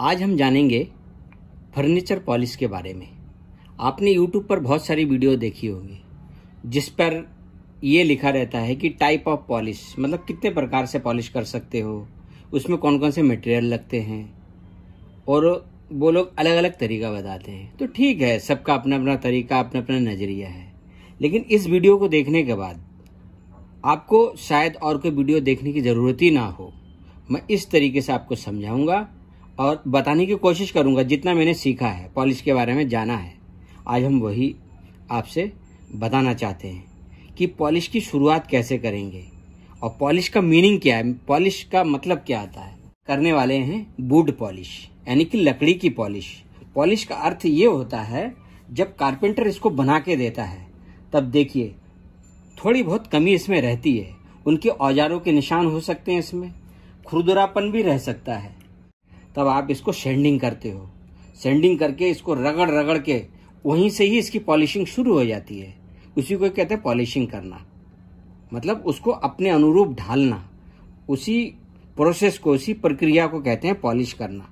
आज हम जानेंगे फर्नीचर पॉलिश के बारे में आपने यूट्यूब पर बहुत सारी वीडियो देखी होगी जिस पर ये लिखा रहता है कि टाइप ऑफ पॉलिश मतलब कितने प्रकार से पॉलिश कर सकते हो उसमें कौन कौन से मटेरियल लगते हैं और वो लोग अलग अलग तरीका बताते हैं तो ठीक है सबका अपना अपना तरीका अपना अपना नज़रिया है लेकिन इस वीडियो को देखने के बाद आपको शायद और कोई वीडियो देखने की ज़रूरत ही ना हो मैं इस तरीके से आपको समझाऊंगा और बताने की कोशिश करूंगा जितना मैंने सीखा है पॉलिश के बारे में जाना है आज हम वही आपसे बताना चाहते हैं कि पॉलिश की शुरुआत कैसे करेंगे और पॉलिश का मीनिंग क्या है पॉलिश का मतलब क्या आता है करने वाले हैं बूड पॉलिश यानी कि लकड़ी की पॉलिश पॉलिश का अर्थ ये होता है जब कारपेंटर इसको बना के देता है तब देखिए थोड़ी बहुत कमी इसमें रहती है उनके औजारों के निशान हो सकते हैं इसमें खुरदुरापन भी रह सकता है तब आप इसको शेंडिंग करते हो सेंडिंग करके इसको रगड़ रगड़ के वहीं से ही इसकी पॉलिशिंग शुरू हो जाती है उसी को कहते हैं पॉलिशिंग करना मतलब उसको अपने अनुरूप ढालना उसी प्रोसेस को उसी प्रक्रिया को कहते हैं पॉलिश करना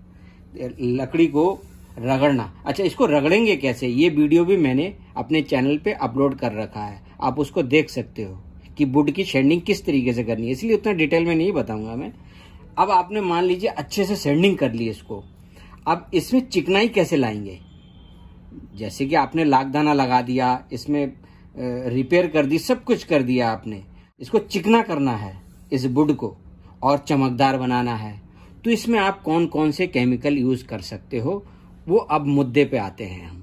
लकड़ी को रगड़ना अच्छा इसको रगड़ेंगे कैसे ये वीडियो भी मैंने अपने चैनल पे अपलोड कर रखा है आप उसको देख सकते हो कि बुड की शेडिंग किस तरीके से करनी है इसलिए उतना डिटेल में नहीं बताऊंगा मैं अब आपने मान लीजिए अच्छे से सेंडिंग कर ली इसको अब इसमें चिकनाई कैसे लाएंगे जैसे कि आपने दाना लगा दिया इसमें रिपेयर कर दी सब कुछ कर दिया आपने इसको चिकना करना है इस बुड को और चमकदार बनाना है तो इसमें आप कौन कौन से केमिकल यूज कर सकते हो वो अब मुद्दे पे आते हैं हम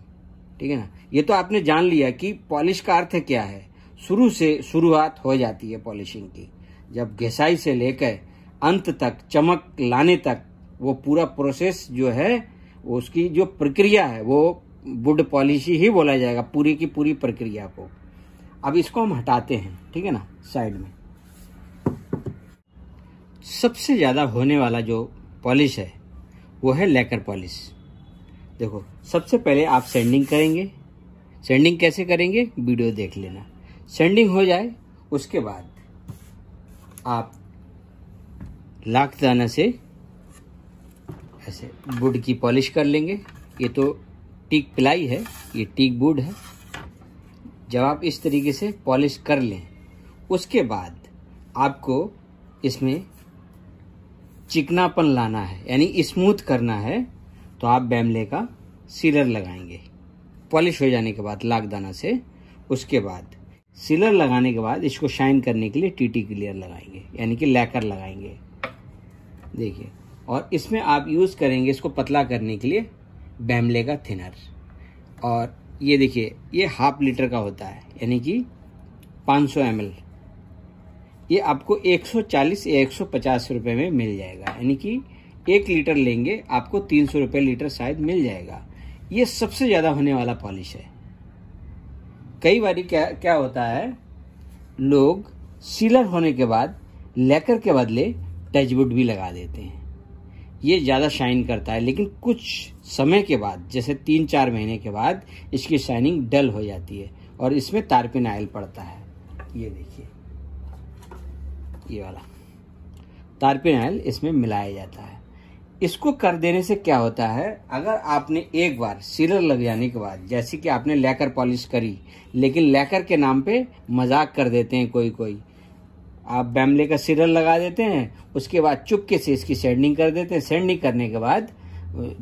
ठीक है ना ये तो आपने जान लिया कि पॉलिश का अर्थ क्या है शुरू से शुरुआत हो जाती है पॉलिशिंग की जब घिसाई से लेकर अंत तक चमक लाने तक वो पूरा प्रोसेस जो है उसकी जो प्रक्रिया है वो वुड पॉलिशी ही बोला जाएगा पूरी की पूरी प्रक्रिया को अब इसको हम हटाते हैं ठीक है ना साइड में सबसे ज़्यादा होने वाला जो पॉलिश है वो है लेकर पॉलिश देखो सबसे पहले आप सेंडिंग करेंगे सेंडिंग कैसे करेंगे वीडियो देख लेना सेंडिंग हो जाए उसके बाद आप लाख दाना से ऐसे बुड की पॉलिश कर लेंगे ये तो टीक प्लाई है ये टीक बुड है जब आप इस तरीके से पॉलिश कर लें उसके बाद आपको इसमें चिकनापन लाना है यानी स्मूथ करना है तो आप बैमले का सीलर लगाएंगे पॉलिश हो जाने के बाद लाख दाना से उसके बाद सीलर लगाने के बाद इसको शाइन करने के लिए टीटी क्लियर लगाएंगे यानी कि लैकर लगाएंगे देखिए और इसमें आप यूज़ करेंगे इसको पतला करने के लिए बैमले का थिनर और ये देखिए ये हाफ लीटर का होता है यानी कि 500 सौ ये आपको 140 या 150 रुपए में मिल जाएगा यानी कि एक लीटर लेंगे आपको तीन सौ रुपये लीटर शायद मिल जाएगा ये सबसे ज़्यादा होने वाला पॉलिश है कई बार क्या क्या होता है लोग सीलर होने के बाद लेकर के बदले टचवुड भी लगा देते हैं ये ज़्यादा शाइन करता है लेकिन कुछ समय के बाद जैसे तीन चार महीने के बाद इसकी शाइनिंग डल हो जाती है और इसमें तारपिन आयल पड़ता है ये देखिए ये वाला तारपिन आयल इसमें मिलाया जाता है इसको कर देने से क्या होता है अगर आपने एक बार सीलर लग जाने के बाद जैसे कि आपने लेकर पॉलिश करी लेकिन लेकर के नाम पे मजाक कर देते हैं कोई कोई आप बैमले का सिरल लगा देते हैं उसके बाद चुपके से इसकी सेंडिंग कर देते हैं सेंडिंग करने के बाद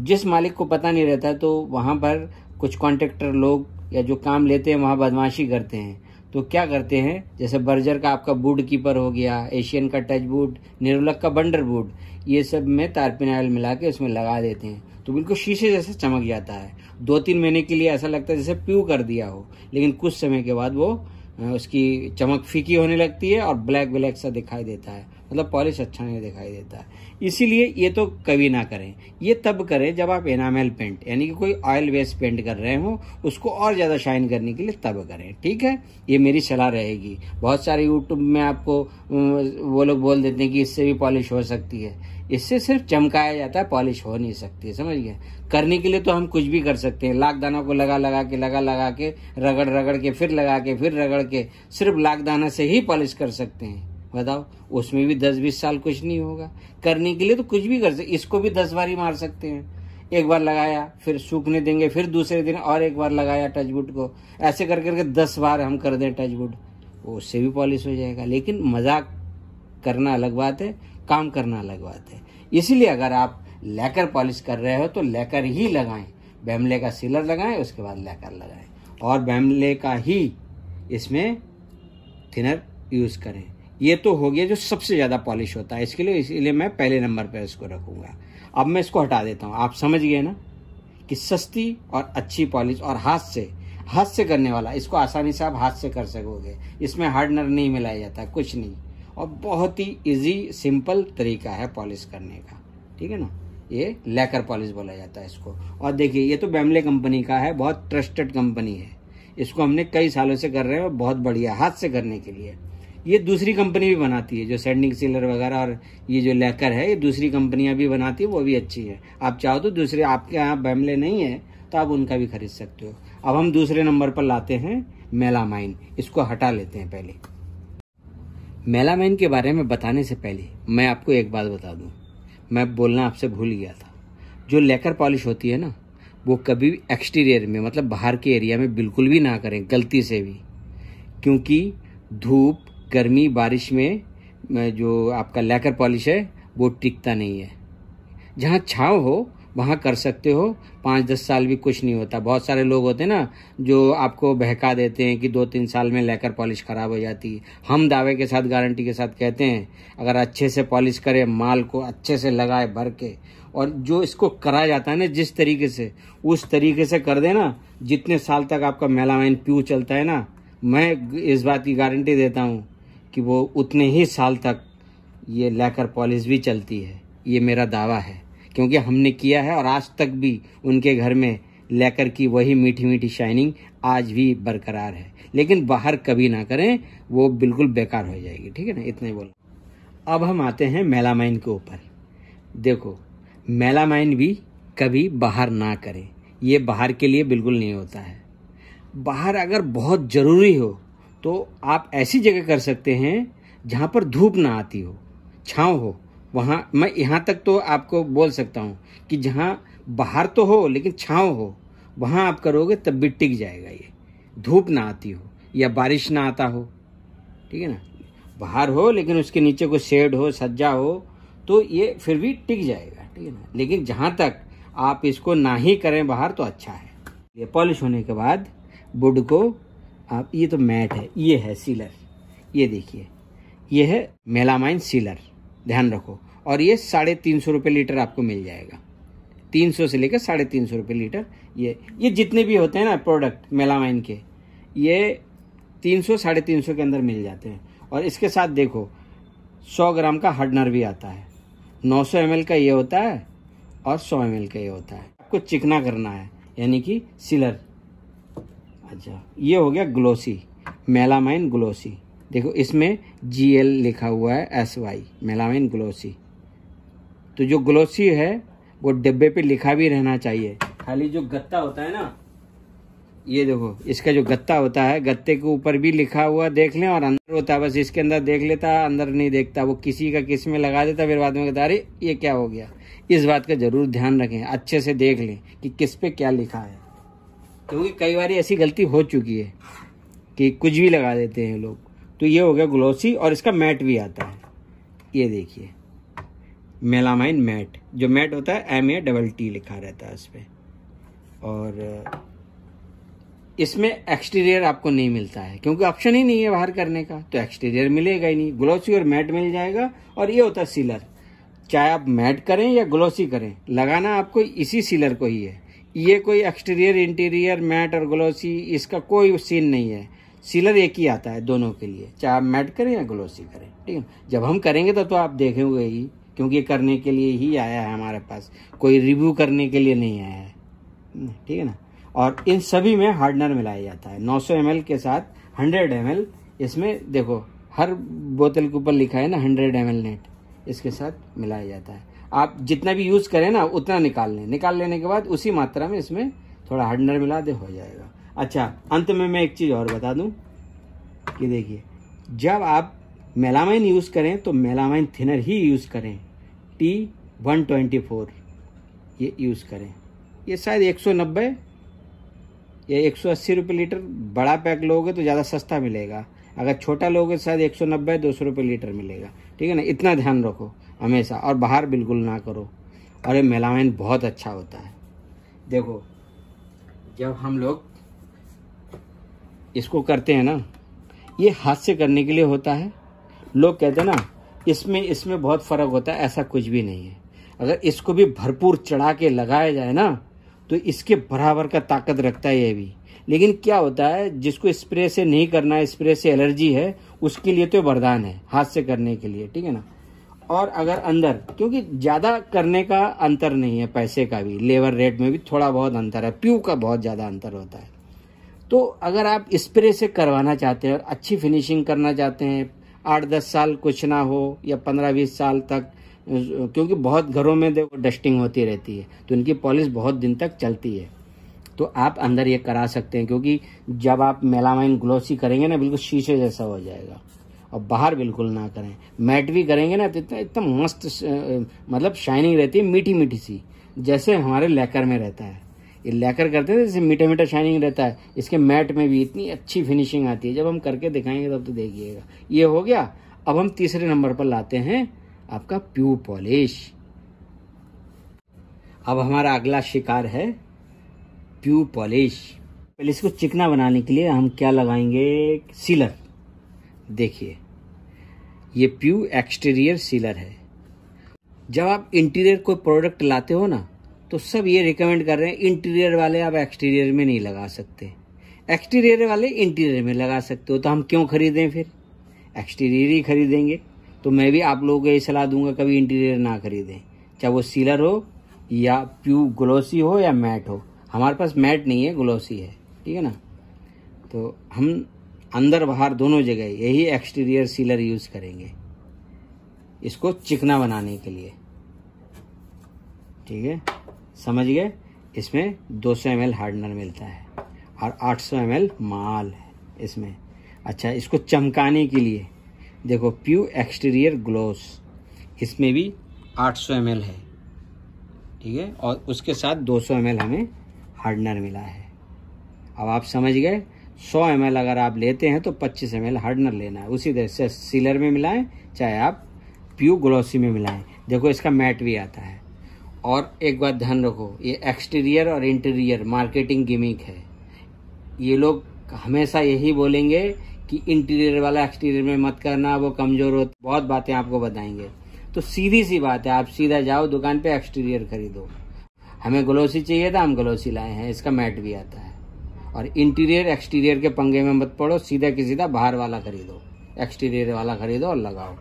जिस मालिक को पता नहीं रहता तो वहाँ पर कुछ कॉन्ट्रेक्टर लोग या जो काम लेते हैं वहाँ बदमाशी करते हैं तो क्या करते हैं जैसे बर्जर का आपका बूड कीपर हो गया एशियन का टच बूड निर्वलक का बंडर बूड ये सब में तारपिनाइल मिला के उसमें लगा देते हैं तो बिल्कुल शीशे जैसे चमक जाता है दो तीन महीने के लिए ऐसा लगता है जैसे प्यू कर दिया हो लेकिन कुछ समय के बाद वो उसकी चमक फीकी होने लगती है और ब्लैक ब्लैक सा दिखाई देता है मतलब पॉलिश अच्छा नहीं दिखाई देता है इसीलिए ये तो कभी ना करें ये तब करें जब आप एनामेल पेंट यानी कि कोई ऑयल वेस्ट पेंट कर रहे हो उसको और ज़्यादा शाइन करने के लिए तब करें ठीक है ये मेरी सलाह रहेगी बहुत सारे यूट्यूब में आपको वो लोग बोल देते हैं कि इससे भी पॉलिश हो सकती है इससे सिर्फ चमकाया जाता है पॉलिश हो नहीं सकती समझ गए करने के लिए तो हम कुछ भी कर सकते हैं लाख दाना को लगा लगा के लगा लगा के रगड़ रगड़ के फिर लगा के फिर रगड़ के सिर्फ लाख दाना से ही पॉलिश कर सकते हैं बताओ उसमें भी दस बीस साल कुछ नहीं होगा करने के लिए तो कुछ भी कर सकते इसको भी दस बार ही मार सकते हैं एक बार लगाया फिर सूखने देंगे फिर दूसरे दिन और एक बार लगाया टचवुड को ऐसे कर करके दस बार हम कर दें टचवुड वो उससे भी पॉलिश हो जाएगा लेकिन मजाक करना अलग बात है काम करना अलग बात है इसीलिए अगर आप लेकर पॉलिश कर रहे हो तो लेकर ही लगाएं बैमले का सीलर लगाएं उसके बाद लेकर लगाएं और बैमले का ही इसमें थिनर यूज़ करें ये तो हो गया जो सबसे ज़्यादा पॉलिश होता है इसके लिए इसलिए मैं पहले नंबर पर इसको रखूंगा अब मैं इसको हटा देता हूँ आप समझ गए ना कि सस्ती और अच्छी पॉलिश और हाथ से हाथ से करने वाला इसको आसानी से आप हाथ से कर सकोगे इसमें हार्डनर नहीं मिलाया जाता कुछ नहीं और बहुत ही इजी सिंपल तरीका है पॉलिश करने का ठीक है ना ये लेकर पॉलिश बोला जाता है इसको और देखिए ये तो बैमले कंपनी का है बहुत ट्रस्टेड कंपनी है इसको हमने कई सालों से कर रहे हैं और बहुत बढ़िया हाथ से करने के लिए ये दूसरी कंपनी भी बनाती है जो सेंडिंग सीलर वगैरह और ये जो लेकर है ये दूसरी कंपनियां भी बनाती है वो भी अच्छी है आप चाहो तो दूसरे आपके यहाँ बैमले नहीं है तो आप उनका भी खरीद सकते हो अब हम दूसरे नंबर पर लाते हैं मेलामाइन इसको हटा लेते हैं पहले मेलामाइन के बारे में बताने से पहले मैं आपको एक बात बता दूं मैं बोलना आपसे भूल गया था जो लेकर पॉलिश होती है ना वो कभी भी एक्सटीरियर में मतलब बाहर के एरिया में बिल्कुल भी ना करें गलती से भी क्योंकि धूप गर्मी बारिश में जो आपका लैकर पॉलिश है वो टिकता नहीं है जहाँ छाव हो वहाँ कर सकते हो पाँच दस साल भी कुछ नहीं होता बहुत सारे लोग होते हैं ना जो आपको बहका देते हैं कि दो तीन साल में लेकर पॉलिश ख़राब हो जाती है हम दावे के साथ गारंटी के साथ कहते हैं अगर अच्छे से पॉलिश करें माल को अच्छे से लगाए भर के और जो इसको करा जाता है ना जिस तरीके से उस तरीके से कर देना जितने साल तक आपका मेलामाइन प्यू चलता है ना मैं इस बात की गारंटी देता हूँ कि वो उतने ही साल तक ये लेकर पॉलिस भी चलती है ये मेरा दावा है क्योंकि हमने किया है और आज तक भी उनके घर में लेकर की वही मीठी मीठी शाइनिंग आज भी बरकरार है लेकिन बाहर कभी ना करें वो बिल्कुल बेकार हो जाएगी ठीक है ना इतने बोल अब हम आते हैं मेलामाइन के ऊपर देखो मेलामाइन भी कभी बाहर ना करें ये बाहर के लिए बिल्कुल नहीं होता है बाहर अगर बहुत ज़रूरी हो तो आप ऐसी जगह कर सकते हैं जहाँ पर धूप ना आती हो छाँव हो वहाँ मैं यहाँ तक तो आपको बोल सकता हूँ कि जहाँ बाहर तो हो लेकिन छाव हो वहाँ आप करोगे तब भी टिक जाएगा ये धूप ना आती हो या बारिश ना आता हो ठीक है ना बाहर हो लेकिन उसके नीचे कोई शेड हो सज्जा हो तो ये फिर भी टिक जाएगा ठीक है ना लेकिन जहाँ तक आप इसको ना ही करें बाहर तो अच्छा है ये पॉलिश होने के बाद बुड को आप ये तो मैट है ये है सीलर ये देखिए ये है मेलामाइन सीलर ध्यान रखो और ये साढ़े तीन सौ रुपये लीटर आपको मिल जाएगा तीन सौ से लेकर साढ़े तीन सौ रुपये लीटर ये ये जितने भी होते हैं ना प्रोडक्ट मेलामाइन के ये तीन सौ साढ़े तीन सौ के अंदर मिल जाते हैं और इसके साथ देखो सौ ग्राम का हार्डनर भी आता है नौ सौ एम का ये होता है और सौ एम का ये होता है आपको चिकना करना है यानी कि सीलर अच्छा ये हो गया ग्लोसी मेलामाइन ग्लोसी देखो इसमें जी एल लिखा हुआ है एस वाई मेलामाइन ग्लोसी तो जो ग्लोसी है वो डिब्बे पे लिखा भी रहना चाहिए खाली जो गत्ता होता है ना ये देखो इसका जो गत्ता होता है गत्ते के ऊपर भी लिखा हुआ देख लें और अंदर होता है बस इसके अंदर देख लेता है अंदर नहीं देखता वो किसी का किस में लगा देता फिर बाद में कहता अरे ये क्या हो गया इस बात का जरूर ध्यान रखें अच्छे से देख लें कि किस पे क्या लिखा है क्योंकि कई बार ऐसी गलती हो चुकी है कि कुछ भी लगा देते हैं लोग तो ये हो गया ग्लोसी और इसका मैट भी आता है ये देखिए मेलामाइन मैट जो मैट होता है एम ए डबल टी लिखा रहता है इस पर और इसमें एक्सटीरियर आपको नहीं मिलता है क्योंकि ऑप्शन ही नहीं है बाहर करने का तो एक्सटीरियर मिलेगा ही नहीं ग्लोसी और मैट मिल जाएगा और ये होता है सीलर चाहे आप मैट करें या ग्लोसी करें लगाना आपको इसी सीलर को ही है ये कोई एक्सटीरियर इंटीरियर मैट और ग्लोसी इसका कोई सीन नहीं है सीलर एक ही आता है दोनों के लिए चाहे आप मैट करें या ग्लोसी करें ठीक है जब हम करेंगे तो, तो आप देखेंगे ही क्योंकि ये करने के लिए ही आया है हमारे पास कोई रिव्यू करने के लिए नहीं आया है ठीक है ना और इन सभी में हार्डनर मिलाया जाता है 900 सौ के साथ 100 एम इसमें देखो हर बोतल के ऊपर लिखा है ना 100 एम नेट इसके साथ मिलाया जाता है आप जितना भी यूज करें ना उतना निकाल लें निकाल लेने के बाद उसी मात्रा में इसमें थोड़ा हार्डनर मिला दे हो जाएगा अच्छा अंत में मैं एक चीज़ और बता दूं कि देखिए जब आप मेलामाइन यूज़ करें तो मेलामाइन थिनर ही यूज़ करें टी वन ट्वेंटी फोर ये यूज़ करें ये शायद एक सौ नब्बे या एक सौ अस्सी रुपये लीटर बड़ा पैक लोगे तो ज़्यादा सस्ता मिलेगा अगर छोटा लोगे तो शायद एक सौ नब्बे दो सौ रुपये लीटर मिलेगा ठीक है ना इतना ध्यान रखो हमेशा और बाहर बिल्कुल ना करो और ये मेलामाइन बहुत अच्छा होता है देखो जब हम लोग इसको करते हैं ना ये हाथ से करने के लिए होता है लोग कहते हैं ना इसमें इसमें बहुत फ़र्क होता है ऐसा कुछ भी नहीं है अगर इसको भी भरपूर चढ़ा के लगाया जाए ना तो इसके बराबर का ताकत रखता है ये भी लेकिन क्या होता है जिसको स्प्रे से नहीं करना है स्प्रे से एलर्जी है उसके लिए तो वरदान है हाथ से करने के लिए ठीक है ना और अगर अंदर क्योंकि ज़्यादा करने का अंतर नहीं है पैसे का भी लेबर रेट में भी थोड़ा बहुत अंतर है प्यू का बहुत ज़्यादा अंतर होता है तो अगर आप स्प्रे से करवाना चाहते हैं और अच्छी फिनिशिंग करना चाहते हैं आठ दस साल कुछ ना हो या पंद्रह बीस साल तक क्योंकि बहुत घरों में देखो डस्टिंग होती रहती है तो इनकी पॉलिश बहुत दिन तक चलती है तो आप अंदर ये करा सकते हैं क्योंकि जब आप मेलामाइन ग्लोसी करेंगे ना बिल्कुल शीशे जैसा हो जाएगा और बाहर बिल्कुल ना करें मैट भी करेंगे ना तो इतना इतना मस्त मतलब शाइनिंग रहती है मीठी मीठी सी जैसे हमारे लेकर में रहता है ये लेकर करते हैं जैसे मीठा मीठा शाइनिंग रहता है इसके मैट में भी इतनी अच्छी फिनिशिंग आती है जब हम करके दिखाएंगे तब तो देखिएगा ये हो गया अब हम तीसरे नंबर पर लाते हैं आपका प्यू पॉलिश अब हमारा अगला शिकार है प्यू पॉलिश पहले इसको चिकना बनाने के लिए हम क्या लगाएंगे सीलर देखिए ये प्यू एक्सटीरियर सीलर है जब आप इंटीरियर कोई प्रोडक्ट लाते हो ना तो सब ये रिकमेंड कर रहे हैं इंटीरियर वाले आप एक्सटीरियर में नहीं लगा सकते एक्सटीरियर वाले इंटीरियर में लगा सकते हो तो हम क्यों खरीदें फिर एक्सटीरियर ही खरीदेंगे तो मैं भी आप लोगों को यही सलाह दूंगा कभी इंटीरियर ना खरीदें चाहे वो सीलर हो या प्यू ग्लोसी हो या मैट हो हमारे पास मैट नहीं है ग्लोसी है ठीक है ना तो हम अंदर बाहर दोनों जगह यही एक्सटीरियर सीलर यूज करेंगे इसको चिकना बनाने के लिए ठीक है समझ गए इसमें 200 सौ हार्डनर मिलता है और 800 सौ माल है इसमें अच्छा इसको चमकाने के लिए देखो प्यू एक्सटीरियर ग्लोस इसमें भी 800 सौ है ठीक है और उसके साथ 200 सौ हमें हार्डनर मिला है अब आप समझ गए सौ एम अगर आप लेते हैं तो पच्चीस एम हार्डनर लेना है उसी तरह से सीलर में मिलाएं चाहे आप प्यू ग्लॉसी में मिलाएं देखो इसका मैट भी आता है और एक बात ध्यान रखो ये एक्सटीरियर और इंटीरियर मार्केटिंग गिमिक है ये लोग हमेशा यही बोलेंगे कि इंटीरियर वाला एक्सटीरियर में मत करना वो कमजोर हो बहुत बातें आपको बताएंगे तो सीधी सी बात है आप सीधा जाओ दुकान पे एक्सटीरियर खरीदो हमें ग्लोसी चाहिए था हम ग्लोसी लाए हैं इसका मैट भी आता है और इंटीरियर एक्सटीरियर के पंगे में मत पड़ो सीधा के सीधा बाहर वाला खरीदो एक्सटीरियर वाला खरीदो और लगाओ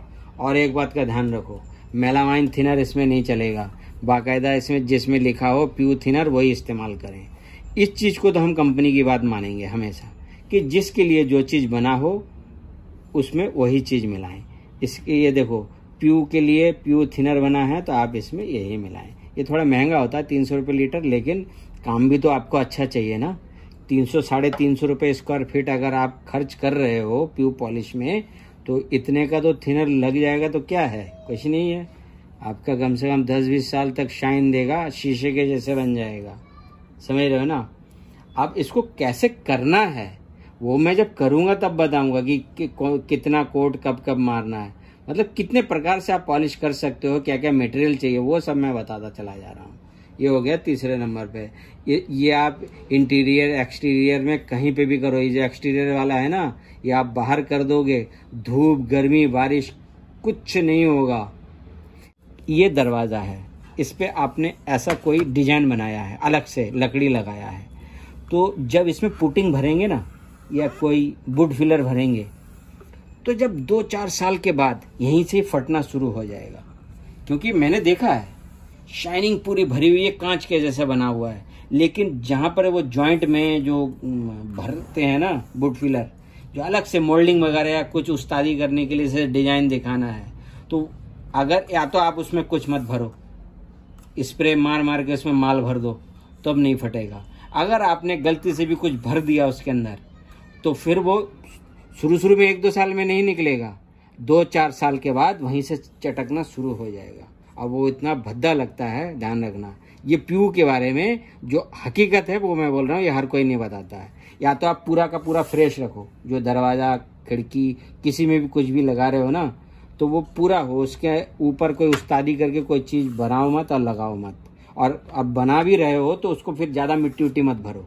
और एक बात का ध्यान रखो मेलामाइन थिनर इसमें नहीं चलेगा बाकायदा इसमें जिसमें लिखा हो प्यू थिनर वही इस्तेमाल करें इस चीज़ को तो हम कंपनी की बात मानेंगे हमेशा कि जिसके लिए जो चीज़ बना हो उसमें वही चीज़ मिलाएं इसके ये देखो प्यू के लिए प्यू थिनर बना है तो आप इसमें यही मिलाएं ये थोड़ा महंगा होता है तीन सौ लीटर लेकिन काम भी तो आपको अच्छा चाहिए ना तीन सौ साढ़े तीन सौ रुपये स्क्वायर फीट अगर आप खर्च कर रहे हो प्यू पॉलिश में तो इतने का तो थिनर लग जाएगा तो क्या है कुछ नहीं है आपका कम से कम दस बीस साल तक शाइन देगा शीशे के जैसे बन जाएगा समझ रहे हो ना अब इसको कैसे करना है वो मैं जब करूँगा तब बताऊंगा कि, कि कितना कोट कब कब मारना है मतलब कितने प्रकार से आप पॉलिश कर सकते हो क्या क्या मटेरियल चाहिए वो सब मैं बताता चला जा रहा हूँ ये हो गया तीसरे नंबर पे ये ये आप इंटीरियर एक्सटीरियर में कहीं पे भी करो ये जो एक्सटीरियर वाला है ना ये आप बाहर कर दोगे धूप गर्मी बारिश कुछ नहीं होगा ये दरवाज़ा है इस पर आपने ऐसा कोई डिजाइन बनाया है अलग से लकड़ी लगाया है तो जब इसमें पुटिंग भरेंगे ना या कोई बुड फिलर भरेंगे तो जब दो चार साल के बाद यहीं से फटना शुरू हो जाएगा क्योंकि मैंने देखा है शाइनिंग पूरी भरी हुई है कांच के जैसे बना हुआ है लेकिन जहाँ पर वो जॉइंट में जो भरते हैं ना बुट फिलर जो अलग से मोल्डिंग वगैरह या कुछ उस्तादी करने के लिए से डिजाइन दिखाना है तो अगर या तो आप उसमें कुछ मत भरो स्प्रे मार मार के उसमें माल भर दो तब तो नहीं फटेगा अगर आपने गलती से भी कुछ भर दिया उसके अंदर तो फिर वो शुरू शुरू में एक दो साल में नहीं निकलेगा दो चार साल के बाद वहीं से चटकना शुरू हो जाएगा और वो इतना भद्दा लगता है ध्यान रखना ये प्यू के बारे में जो हकीकत है वो मैं बोल रहा हूँ ये हर कोई नहीं बताता है या तो आप पूरा का पूरा फ्रेश रखो जो दरवाज़ा खिड़की किसी में भी कुछ भी लगा रहे हो ना तो वो पूरा हो उसके ऊपर कोई उस्तादी करके कोई चीज़ बनाओ मत और लगाओ मत और अब बना भी रहे हो तो उसको फिर ज़्यादा मिट्टी उट्टी मत भरो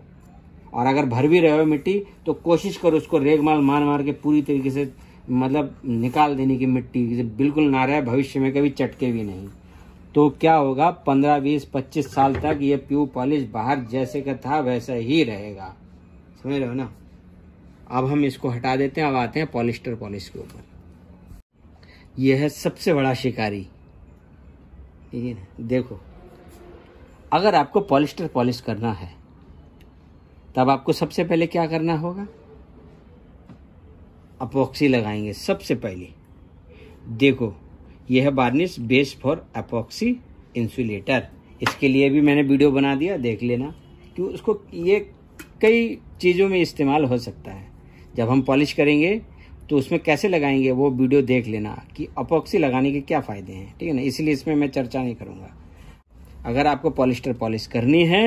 और अगर भर भी रहे हो मिट्टी तो कोशिश करो उसको रेग माल मार मार के पूरी तरीके से मतलब निकाल देने की मिट्टी बिल्कुल ना रहे भविष्य में कभी चटके भी नहीं तो क्या होगा पंद्रह बीस पच्चीस साल तक ये प्यू पॉलिश बाहर जैसे का था वैसा ही रहेगा समझ रहे हो ना अब हम इसको हटा देते हैं अब आते हैं पॉलिस्टर पॉलिश के ऊपर यह है सबसे बड़ा शिकारी ना देखो अगर आपको पॉलिस्टर पॉलिश करना है तब आपको सबसे पहले क्या करना होगा अपॉक्सी लगाएंगे सबसे पहले देखो ये है बेस फॉर अपॉक्सी इंसुलेटर इसके लिए भी मैंने वीडियो बना दिया देख लेना कि उसको ये कई चीज़ों में इस्तेमाल हो सकता है जब हम पॉलिश करेंगे तो उसमें कैसे लगाएंगे वो वीडियो देख लेना कि अपॉक्सी लगाने के क्या फ़ायदे हैं ठीक है ना इसलिए इसमें मैं चर्चा नहीं करूँगा अगर आपको पॉलिस्टर पॉलिश करनी है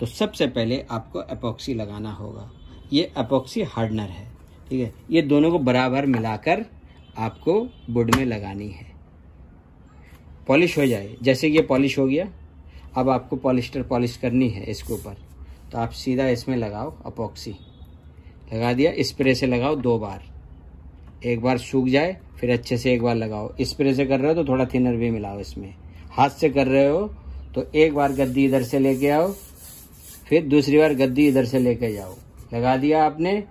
तो सबसे पहले आपको अपॉक्सी लगाना होगा ये अपॉक्सी हार्डनर है ठीक है ये दोनों को बराबर मिलाकर आपको बुड में लगानी है पॉलिश हो जाए जैसे ये पॉलिश हो गया अब आपको पॉलिस्टर पॉलिश करनी है इसके ऊपर तो आप सीधा इसमें लगाओ अपॉक्सी लगा दिया स्प्रे से लगाओ दो बार एक बार सूख जाए फिर अच्छे से एक बार लगाओ स्प्रे से कर रहे हो तो थोड़ा थिनर भी मिलाओ इसमें हाथ से कर रहे हो तो एक बार गद्दी इधर से लेके आओ फिर दूसरी बार गद्दी इधर से लेके जाओ लगा दिया आपने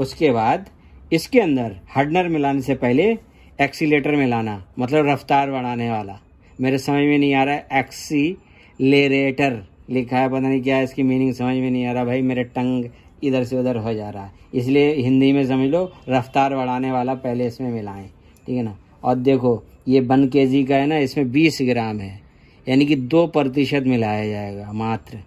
उसके बाद इसके अंदर हार्डनर मिलाने से पहले एक्सीटर मिलाना मतलब रफ्तार बढ़ाने वाला मेरे समझ में नहीं आ रहा है लेरेटर लिखा है पता नहीं क्या है इसकी मीनिंग समझ में नहीं आ रहा भाई मेरे टंग इधर से उधर हो जा रहा है इसलिए हिंदी में समझ लो रफ्तार बढ़ाने वाला पहले इसमें मिलाएं ठीक है ना और देखो ये वन के जी का है ना इसमें बीस ग्राम है यानी कि दो प्रतिशत मिलाया जाएगा मात्र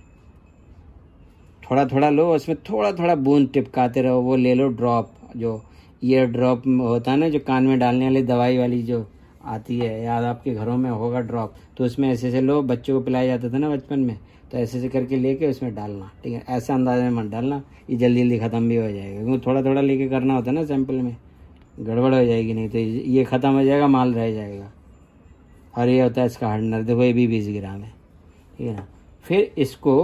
थोड़ा थोड़ा लो उसमें थोड़ा थोड़ा बूंद टिपकाते रहो वो ले लो ड्रॉप जो ईयर ड्रॉप होता है ना जो कान में डालने वाली दवाई वाली जो आती है याद आपके घरों में होगा ड्रॉप तो उसमें ऐसे ऐसे लो बच्चों को पिलाया जाता था ना बचपन में तो ऐसे ऐसे करके लेके उसमें डालना ठीक है ऐसे अंदाजे में मत डालना ये जल्दी जल्दी ख़त्म भी हो जाएगा क्योंकि थोड़ा थोड़ा लेके करना होता है ना सैंपल में गड़बड़ हो जाएगी नहीं तो ये ख़त्म हो जाएगा माल रह जाएगा और ये होता है इसका हंडनर देखो ये भी बीस ग्राम है ठीक है ना फिर इसको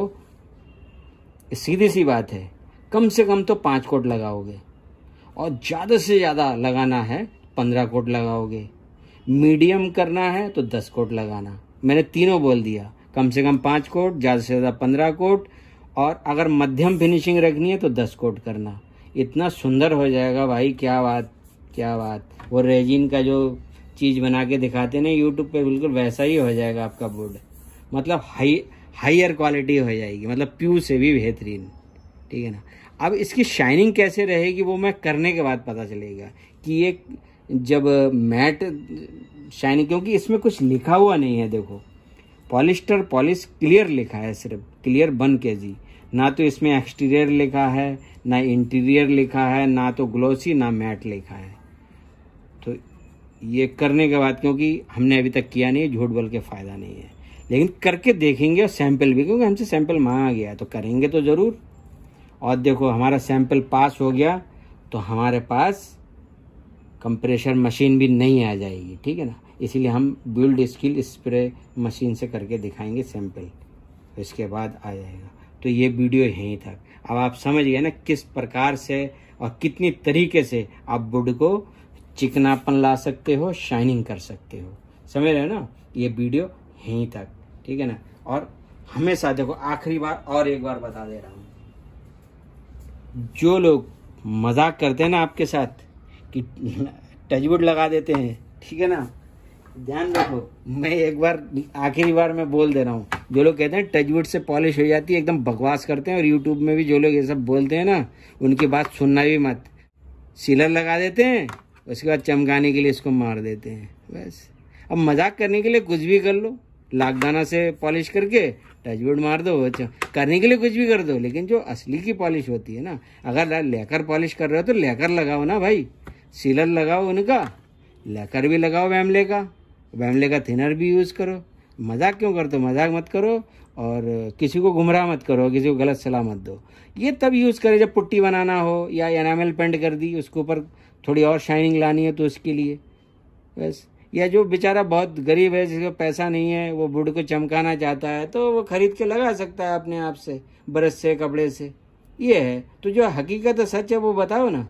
सीधी सी बात है कम से कम तो पाँच कोट लगाओगे और ज़्यादा से ज़्यादा लगाना है पंद्रह कोट लगाओगे मीडियम करना है तो दस कोट लगाना मैंने तीनों बोल दिया कम से कम पाँच कोट ज़्यादा से ज़्यादा पंद्रह कोट और अगर मध्यम फिनिशिंग रखनी है तो दस कोट करना इतना सुंदर हो जाएगा भाई क्या बात क्या बात वो रेजिन का जो चीज़ बना के दिखाते ना यूट्यूब पे बिल्कुल वैसा ही हो जाएगा आपका बोर्ड मतलब हाई हाइयर क्वालिटी हो जाएगी मतलब प्यू से भी बेहतरीन ठीक है ना अब इसकी शाइनिंग कैसे रहेगी वो मैं करने के बाद पता चलेगा कि ये जब मैट शाइनिंग क्योंकि इसमें कुछ लिखा हुआ नहीं है देखो पॉलिस्टर पॉलिश क्लियर लिखा है सिर्फ क्लियर बन के जी ना तो इसमें एक्सटीरियर लिखा है ना इंटीरियर लिखा है ना तो ग्लोसी ना मैट लिखा है तो ये करने के बाद क्योंकि हमने अभी तक किया नहीं है झूठ बोल के फ़ायदा नहीं है लेकिन करके देखेंगे और सैंपल भी क्योंकि हमसे सैंपल मांगा गया है तो करेंगे तो ज़रूर और देखो हमारा सैंपल पास हो गया तो हमारे पास कंप्रेशर मशीन भी नहीं आ जाएगी ठीक है ना इसीलिए हम बिल्ड स्किल स्प्रे मशीन से करके दिखाएंगे सैंपल इसके बाद आ जाएगा तो ये वीडियो यहीं तक अब आप समझ गए ना किस प्रकार से और कितनी तरीके से आप बुड को चिकनापन ला सकते हो शाइनिंग कर सकते हो समझ रहे हो ना ये वीडियो यहीं तक ठीक है ना और हमेशा देखो आखिरी बार और एक बार बता दे रहा हूँ जो लोग मजाक करते हैं ना आपके साथ कि टचवुड लगा देते हैं ठीक है ना ध्यान रखो मैं एक बार आखिरी बार मैं बोल दे रहा हूँ जो लोग कहते हैं टचवुड से पॉलिश हो जाती है एकदम बकवास करते हैं और यूट्यूब में भी जो लोग ये सब बोलते हैं ना उनकी बात सुनना भी मत सीलर लगा देते हैं उसके बाद चमकाने के लिए इसको मार देते हैं बस अब मजाक करने के लिए कुछ भी कर लो लाकदाना से पॉलिश करके टचवुड मार दो अच्छा करने के लिए कुछ भी कर दो लेकिन जो असली की पॉलिश होती है ना अगर लेकर पॉलिश कर रहे हो तो लेकर लगाओ ना भाई सीलर लगाओ उनका लकर भी लगाओ वैमले का वैमले का थिनर भी यूज़ करो मजाक क्यों करते हो मजाक मत करो और किसी को गुमराह मत करो किसी को गलत सलाह मत दो ये तब यूज़ करें जब पुट्टी बनाना हो या एनामल पेंट कर दी उसके ऊपर थोड़ी और शाइनिंग लानी है तो उसके लिए बस या जो बेचारा बहुत गरीब है जिसका पैसा नहीं है वो बुढ़ को चमकाना चाहता है तो वो खरीद के लगा सकता है अपने आप से ब्रश से कपड़े से ये है तो जो हकीकत सच है वो बताओ ना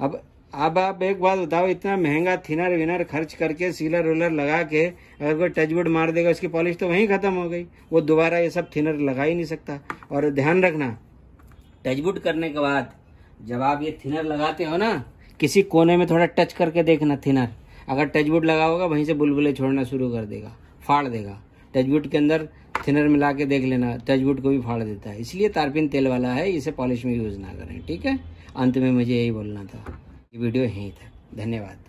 अब अब आप एक बात बताओ इतना महंगा थिनर विनर खर्च करके सीलर उलर लगा के अगर कोई टचवुड मार देगा उसकी पॉलिश तो वहीं ख़त्म हो गई वो दोबारा ये सब थिनर लगा ही नहीं सकता और ध्यान रखना टचवुड करने के बाद जब आप ये थिनर लगाते हो ना किसी कोने में थोड़ा टच करके देखना थिनर अगर टचवुड लगा होगा वहीं से बुलबुलें छोड़ना शुरू कर देगा फाड़ देगा टचवुड के अंदर थिनर मिला के देख लेना टचवुड को भी फाड़ देता है इसलिए तारपिन तेल वाला है इसे पॉलिश में यूज़ ना करें ठीक है अंत में मुझे यही बोलना था वीडियो यहीं था धन्यवाद